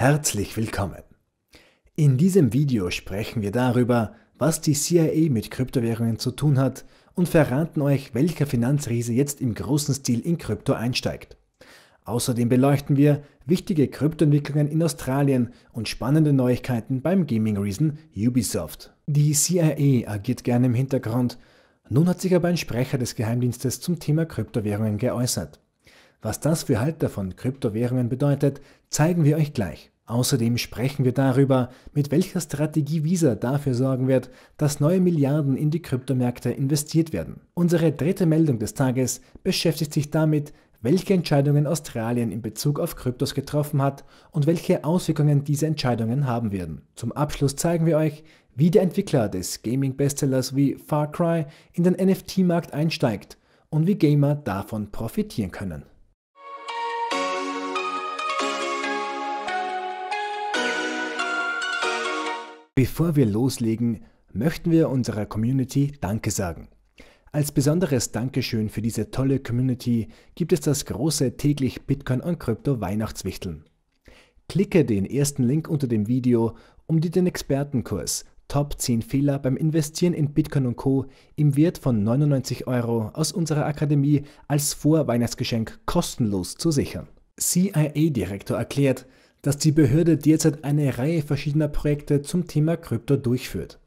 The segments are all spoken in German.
Herzlich willkommen! In diesem Video sprechen wir darüber, was die CIA mit Kryptowährungen zu tun hat und verraten euch, welcher Finanzriese jetzt im großen Stil in Krypto einsteigt. Außerdem beleuchten wir wichtige Kryptoentwicklungen in Australien und spannende Neuigkeiten beim Gaming-Riesen Ubisoft. Die CIA agiert gerne im Hintergrund, nun hat sich aber ein Sprecher des Geheimdienstes zum Thema Kryptowährungen geäußert. Was das für Halter von Kryptowährungen bedeutet, zeigen wir euch gleich. Außerdem sprechen wir darüber, mit welcher Strategie Visa dafür sorgen wird, dass neue Milliarden in die Kryptomärkte investiert werden. Unsere dritte Meldung des Tages beschäftigt sich damit, welche Entscheidungen Australien in Bezug auf Kryptos getroffen hat und welche Auswirkungen diese Entscheidungen haben werden. Zum Abschluss zeigen wir euch, wie der Entwickler des Gaming-Bestsellers wie Far Cry in den NFT-Markt einsteigt und wie Gamer davon profitieren können. Bevor wir loslegen, möchten wir unserer Community Danke sagen. Als besonderes Dankeschön für diese tolle Community gibt es das große täglich Bitcoin und Krypto Weihnachtswichteln. Klicke den ersten Link unter dem Video, um dir den Expertenkurs Top 10 Fehler beim Investieren in Bitcoin und Co. im Wert von 99 Euro aus unserer Akademie als Vorweihnachtsgeschenk kostenlos zu sichern. CIA-Direktor erklärt, dass die Behörde derzeit eine Reihe verschiedener Projekte zum Thema Krypto durchführt.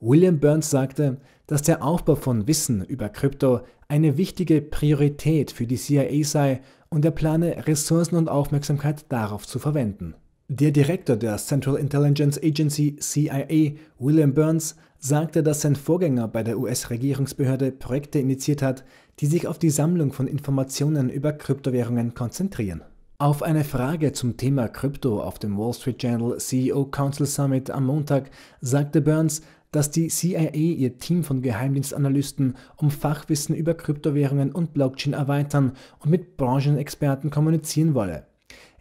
William Burns sagte, dass der Aufbau von Wissen über Krypto eine wichtige Priorität für die CIA sei und er plane, Ressourcen und Aufmerksamkeit darauf zu verwenden. Der Direktor der Central Intelligence Agency CIA, William Burns, sagte, dass sein Vorgänger bei der US-Regierungsbehörde Projekte initiiert hat, die sich auf die Sammlung von Informationen über Kryptowährungen konzentrieren. Auf eine Frage zum Thema Krypto auf dem Wall Street Journal CEO Council Summit am Montag sagte Burns, dass die CIA ihr Team von Geheimdienstanalysten um Fachwissen über Kryptowährungen und Blockchain erweitern und mit Branchenexperten kommunizieren wolle.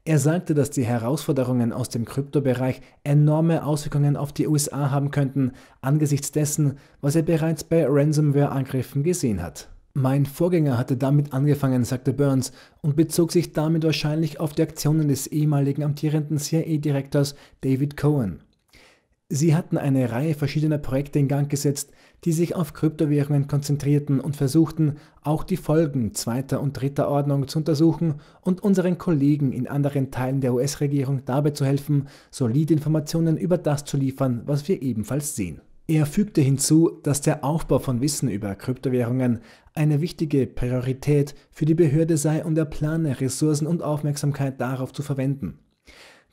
Er sagte, dass die Herausforderungen aus dem Kryptobereich enorme Auswirkungen auf die USA haben könnten, angesichts dessen, was er bereits bei Ransomware-Angriffen gesehen hat. Mein Vorgänger hatte damit angefangen, sagte Burns und bezog sich damit wahrscheinlich auf die Aktionen des ehemaligen amtierenden CIA-Direktors David Cohen. Sie hatten eine Reihe verschiedener Projekte in Gang gesetzt, die sich auf Kryptowährungen konzentrierten und versuchten, auch die Folgen zweiter und dritter Ordnung zu untersuchen und unseren Kollegen in anderen Teilen der US-Regierung dabei zu helfen, solide Informationen über das zu liefern, was wir ebenfalls sehen. Er fügte hinzu, dass der Aufbau von Wissen über Kryptowährungen eine wichtige Priorität für die Behörde sei und er plane, Ressourcen und Aufmerksamkeit darauf zu verwenden.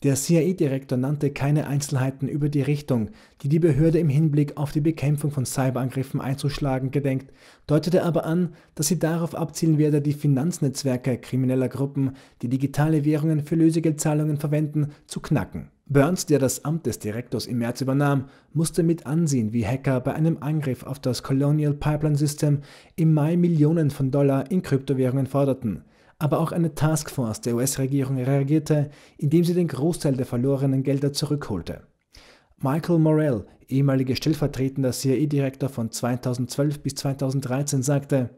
Der CIA-Direktor nannte keine Einzelheiten über die Richtung, die die Behörde im Hinblick auf die Bekämpfung von Cyberangriffen einzuschlagen gedenkt, deutete aber an, dass sie darauf abzielen werde, die Finanznetzwerke krimineller Gruppen, die digitale Währungen für Lösegeldzahlungen verwenden, zu knacken. Burns, der das Amt des Direktors im März übernahm, musste mit ansehen, wie Hacker bei einem Angriff auf das Colonial Pipeline System im Mai Millionen von Dollar in Kryptowährungen forderten. Aber auch eine Taskforce der US-Regierung reagierte, indem sie den Großteil der verlorenen Gelder zurückholte. Michael Morell, ehemaliger stellvertretender CIA-Direktor von 2012 bis 2013, sagte,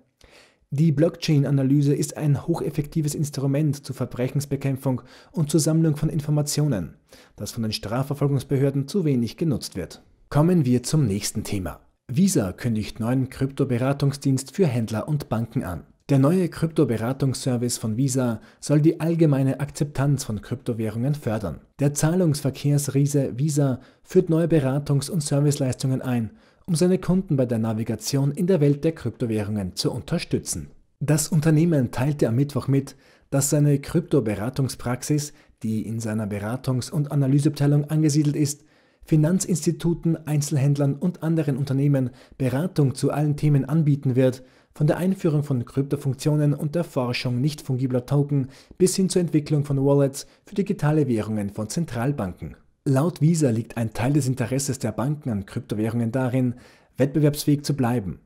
die Blockchain-Analyse ist ein hocheffektives Instrument zur Verbrechensbekämpfung und zur Sammlung von Informationen, das von den Strafverfolgungsbehörden zu wenig genutzt wird. Kommen wir zum nächsten Thema. Visa kündigt neuen Kryptoberatungsdienst für Händler und Banken an. Der neue Kryptoberatungsservice von Visa soll die allgemeine Akzeptanz von Kryptowährungen fördern. Der Zahlungsverkehrsriese Visa führt neue Beratungs- und Serviceleistungen ein um seine Kunden bei der Navigation in der Welt der Kryptowährungen zu unterstützen. Das Unternehmen teilte am Mittwoch mit, dass seine Kryptoberatungspraxis, die in seiner Beratungs- und Analyseabteilung angesiedelt ist, Finanzinstituten, Einzelhändlern und anderen Unternehmen Beratung zu allen Themen anbieten wird, von der Einführung von Kryptofunktionen und der Forschung nicht fungibler Token bis hin zur Entwicklung von Wallets für digitale Währungen von Zentralbanken. Laut Visa liegt ein Teil des Interesses der Banken an Kryptowährungen darin, wettbewerbsfähig zu bleiben.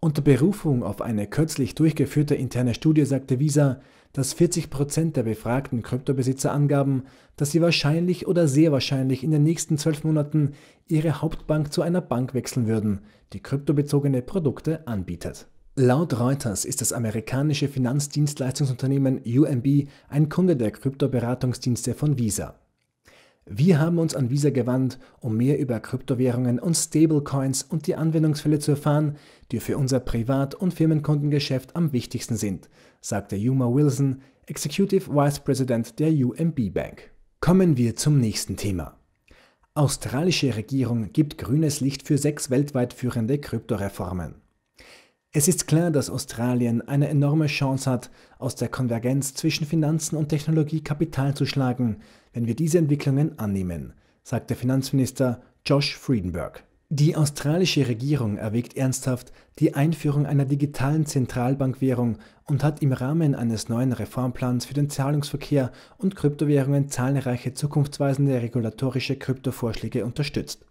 Unter Berufung auf eine kürzlich durchgeführte interne Studie sagte Visa, dass 40% Prozent der befragten Kryptobesitzer angaben, dass sie wahrscheinlich oder sehr wahrscheinlich in den nächsten zwölf Monaten ihre Hauptbank zu einer Bank wechseln würden, die kryptobezogene Produkte anbietet. Laut Reuters ist das amerikanische Finanzdienstleistungsunternehmen UMB ein Kunde der Kryptoberatungsdienste von Visa. Wir haben uns an Visa gewandt, um mehr über Kryptowährungen und Stablecoins und die Anwendungsfälle zu erfahren, die für unser Privat- und Firmenkundengeschäft am wichtigsten sind, sagte Yuma Wilson, Executive Vice President der UMB Bank. Kommen wir zum nächsten Thema. Australische Regierung gibt grünes Licht für sechs weltweit führende Kryptoreformen. Es ist klar, dass Australien eine enorme Chance hat, aus der Konvergenz zwischen Finanzen und Technologie Kapital zu schlagen, wenn wir diese Entwicklungen annehmen, sagt der Finanzminister Josh Friedenberg. Die australische Regierung erwägt ernsthaft die Einführung einer digitalen Zentralbankwährung und hat im Rahmen eines neuen Reformplans für den Zahlungsverkehr und Kryptowährungen zahlreiche zukunftsweisende regulatorische Kryptovorschläge unterstützt.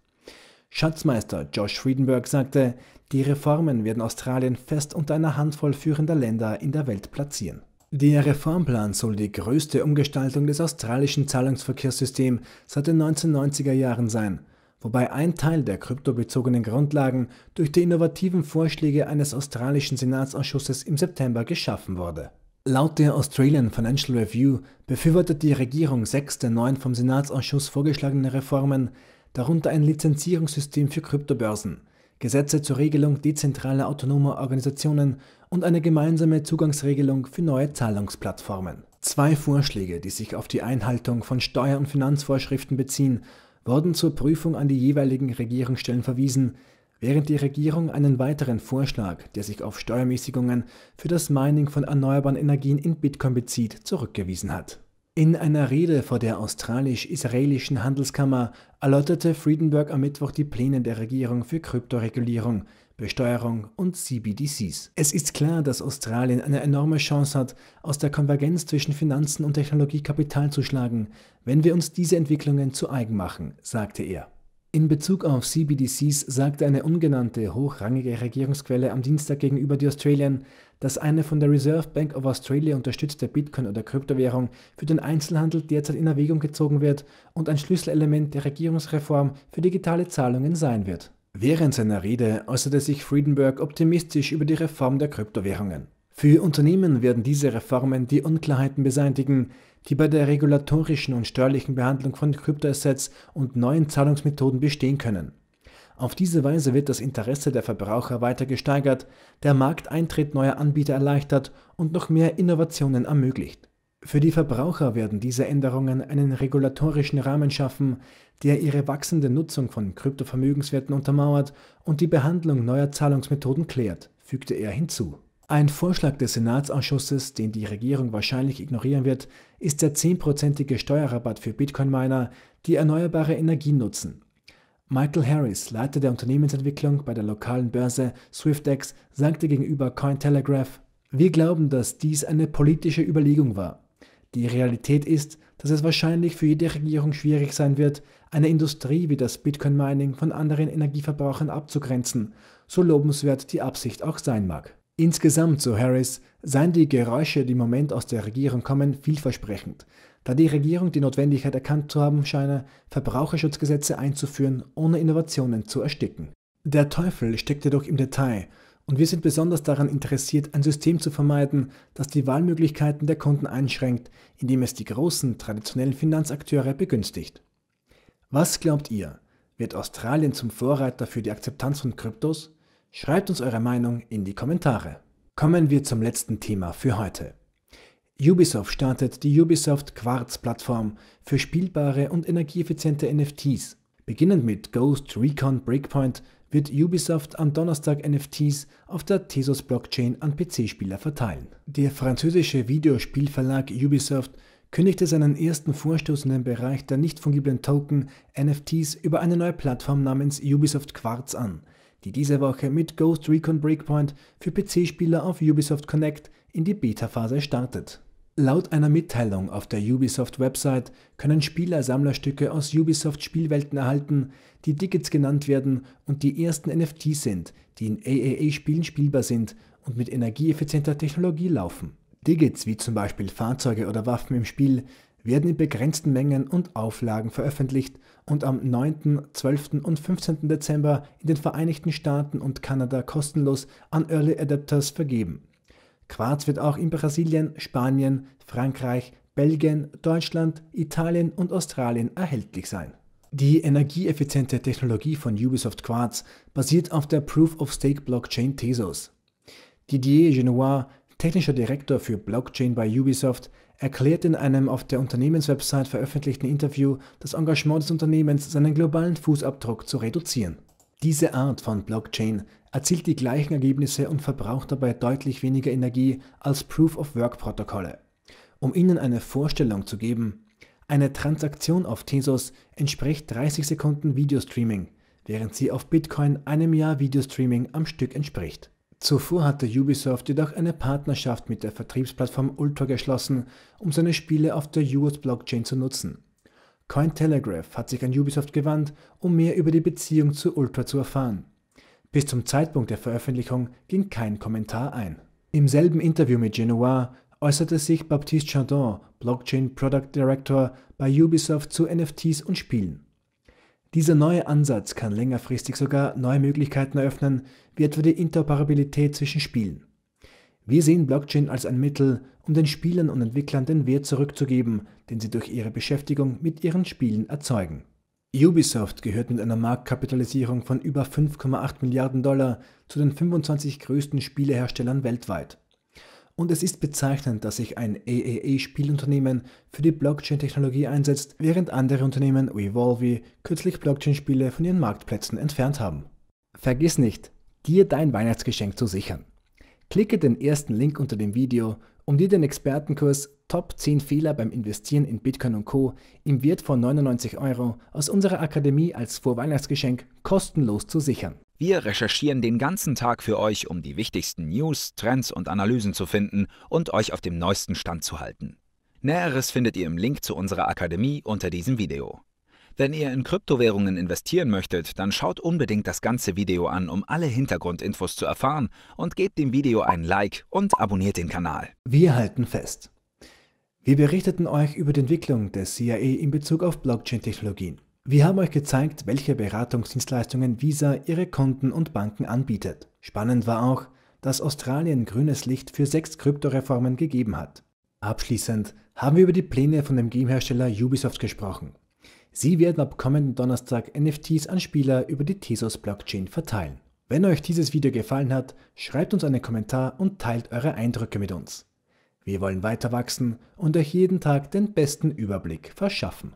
Schatzmeister Josh Friedenberg sagte, die Reformen werden Australien fest unter einer Handvoll führender Länder in der Welt platzieren. Der Reformplan soll die größte Umgestaltung des australischen Zahlungsverkehrssystems seit den 1990er Jahren sein, wobei ein Teil der kryptobezogenen Grundlagen durch die innovativen Vorschläge eines australischen Senatsausschusses im September geschaffen wurde. Laut der Australian Financial Review befürwortet die Regierung sechs der neun vom Senatsausschuss vorgeschlagenen Reformen, darunter ein Lizenzierungssystem für Kryptobörsen, Gesetze zur Regelung dezentraler autonomer Organisationen und eine gemeinsame Zugangsregelung für neue Zahlungsplattformen. Zwei Vorschläge, die sich auf die Einhaltung von Steuer- und Finanzvorschriften beziehen, wurden zur Prüfung an die jeweiligen Regierungsstellen verwiesen, während die Regierung einen weiteren Vorschlag, der sich auf Steuermäßigungen für das Mining von erneuerbaren Energien in Bitcoin bezieht, zurückgewiesen hat. In einer Rede vor der australisch-israelischen Handelskammer erläuterte Friedenberg am Mittwoch die Pläne der Regierung für Kryptoregulierung, Besteuerung und CBDCs. Es ist klar, dass Australien eine enorme Chance hat, aus der Konvergenz zwischen Finanzen und Technologie Kapital zu schlagen, wenn wir uns diese Entwicklungen zu eigen machen, sagte er. In Bezug auf CBDCs sagte eine ungenannte hochrangige Regierungsquelle am Dienstag gegenüber The Australian, dass eine von der Reserve Bank of Australia unterstützte Bitcoin- oder Kryptowährung für den Einzelhandel derzeit in Erwägung gezogen wird und ein Schlüsselelement der Regierungsreform für digitale Zahlungen sein wird. Während seiner Rede äußerte sich Friedenberg optimistisch über die Reform der Kryptowährungen. Für Unternehmen werden diese Reformen die Unklarheiten beseitigen, die bei der regulatorischen und steuerlichen Behandlung von Kryptoassets und neuen Zahlungsmethoden bestehen können. Auf diese Weise wird das Interesse der Verbraucher weiter gesteigert, der Markteintritt neuer Anbieter erleichtert und noch mehr Innovationen ermöglicht. Für die Verbraucher werden diese Änderungen einen regulatorischen Rahmen schaffen, der ihre wachsende Nutzung von Kryptovermögenswerten untermauert und die Behandlung neuer Zahlungsmethoden klärt, fügte er hinzu. Ein Vorschlag des Senatsausschusses, den die Regierung wahrscheinlich ignorieren wird, ist der zehnprozentige Steuerrabatt für Bitcoin-Miner, die erneuerbare Energien nutzen. Michael Harris, Leiter der Unternehmensentwicklung bei der lokalen Börse SwiftX, sagte gegenüber Cointelegraph, wir glauben, dass dies eine politische Überlegung war. Die Realität ist, dass es wahrscheinlich für jede Regierung schwierig sein wird, eine Industrie wie das Bitcoin-Mining von anderen Energieverbrauchern abzugrenzen, so lobenswert die Absicht auch sein mag. Insgesamt, so Harris, seien die Geräusche, die im Moment aus der Regierung kommen, vielversprechend, da die Regierung die Notwendigkeit erkannt zu haben scheine, Verbraucherschutzgesetze einzuführen, ohne Innovationen zu ersticken. Der Teufel steckt jedoch im Detail, und wir sind besonders daran interessiert, ein System zu vermeiden, das die Wahlmöglichkeiten der Kunden einschränkt, indem es die großen traditionellen Finanzakteure begünstigt. Was glaubt ihr? Wird Australien zum Vorreiter für die Akzeptanz von Kryptos? Schreibt uns eure Meinung in die Kommentare. Kommen wir zum letzten Thema für heute. Ubisoft startet die Ubisoft Quartz-Plattform für spielbare und energieeffiziente NFTs. Beginnend mit Ghost Recon Breakpoint wird Ubisoft am Donnerstag NFTs auf der Tesos-Blockchain an PC-Spieler verteilen. Der französische Videospielverlag Ubisoft kündigte seinen ersten Vorstoß in den Bereich der nicht fungiblen Token NFTs über eine neue Plattform namens Ubisoft Quartz an, die diese Woche mit Ghost Recon Breakpoint für PC-Spieler auf Ubisoft Connect in die Beta-Phase startet. Laut einer Mitteilung auf der Ubisoft-Website können Spieler Sammlerstücke aus Ubisoft-Spielwelten erhalten, die Tickets genannt werden und die ersten NFTs sind, die in AAA-Spielen spielbar sind und mit energieeffizienter Technologie laufen. Digits wie zum Beispiel Fahrzeuge oder Waffen im Spiel werden in begrenzten Mengen und Auflagen veröffentlicht und am 9., 12. und 15. Dezember in den Vereinigten Staaten und Kanada kostenlos an Early Adapters vergeben. Quarz wird auch in Brasilien, Spanien, Frankreich, Belgien, Deutschland, Italien und Australien erhältlich sein. Die energieeffiziente Technologie von Ubisoft Quartz basiert auf der Proof-of-Stake-Blockchain Tezos. Didier Genois, technischer Direktor für Blockchain bei Ubisoft, erklärt in einem auf der Unternehmenswebsite veröffentlichten Interview das Engagement des Unternehmens, seinen globalen Fußabdruck zu reduzieren. Diese Art von Blockchain erzielt die gleichen Ergebnisse und verbraucht dabei deutlich weniger Energie als Proof-of-Work-Protokolle. Um Ihnen eine Vorstellung zu geben, eine Transaktion auf Tesos entspricht 30 Sekunden Videostreaming, während sie auf Bitcoin einem Jahr Videostreaming am Stück entspricht. Zuvor hatte Ubisoft jedoch eine Partnerschaft mit der Vertriebsplattform Ultra geschlossen, um seine Spiele auf der US-Blockchain zu nutzen. Cointelegraph hat sich an Ubisoft gewandt, um mehr über die Beziehung zu Ultra zu erfahren. Bis zum Zeitpunkt der Veröffentlichung ging kein Kommentar ein. Im selben Interview mit Genoa äußerte sich Baptiste Chardon, Blockchain Product Director bei Ubisoft zu NFTs und Spielen. Dieser neue Ansatz kann längerfristig sogar neue Möglichkeiten eröffnen, wie etwa die Interoperabilität zwischen Spielen. Wir sehen Blockchain als ein Mittel, um den Spielern und Entwicklern den Wert zurückzugeben, den sie durch ihre Beschäftigung mit ihren Spielen erzeugen. Ubisoft gehört mit einer Marktkapitalisierung von über 5,8 Milliarden Dollar zu den 25 größten Spieleherstellern weltweit. Und es ist bezeichnend, dass sich ein AAA-Spielunternehmen für die Blockchain-Technologie einsetzt, während andere Unternehmen wie Volvi kürzlich Blockchain-Spiele von ihren Marktplätzen entfernt haben. Vergiss nicht, dir dein Weihnachtsgeschenk zu sichern. Klicke den ersten Link unter dem Video, um dir den Expertenkurs Top 10 Fehler beim Investieren in Bitcoin und Co. im Wert von 99 Euro aus unserer Akademie als Vorweihnachtsgeschenk kostenlos zu sichern. Wir recherchieren den ganzen Tag für euch, um die wichtigsten News, Trends und Analysen zu finden und euch auf dem neuesten Stand zu halten. Näheres findet ihr im Link zu unserer Akademie unter diesem Video. Wenn ihr in Kryptowährungen investieren möchtet, dann schaut unbedingt das ganze Video an, um alle Hintergrundinfos zu erfahren und gebt dem Video ein Like und abonniert den Kanal. Wir halten fest. Wir berichteten euch über die Entwicklung der CIA e in Bezug auf Blockchain-Technologien. Wir haben euch gezeigt, welche Beratungsdienstleistungen Visa ihre Kunden und Banken anbietet. Spannend war auch, dass Australien grünes Licht für sechs Kryptoreformen gegeben hat. Abschließend haben wir über die Pläne von dem Gamehersteller Ubisoft gesprochen. Sie werden ab kommenden Donnerstag NFTs an Spieler über die Tezos Blockchain verteilen. Wenn euch dieses Video gefallen hat, schreibt uns einen Kommentar und teilt eure Eindrücke mit uns. Wir wollen weiter wachsen und euch jeden Tag den besten Überblick verschaffen.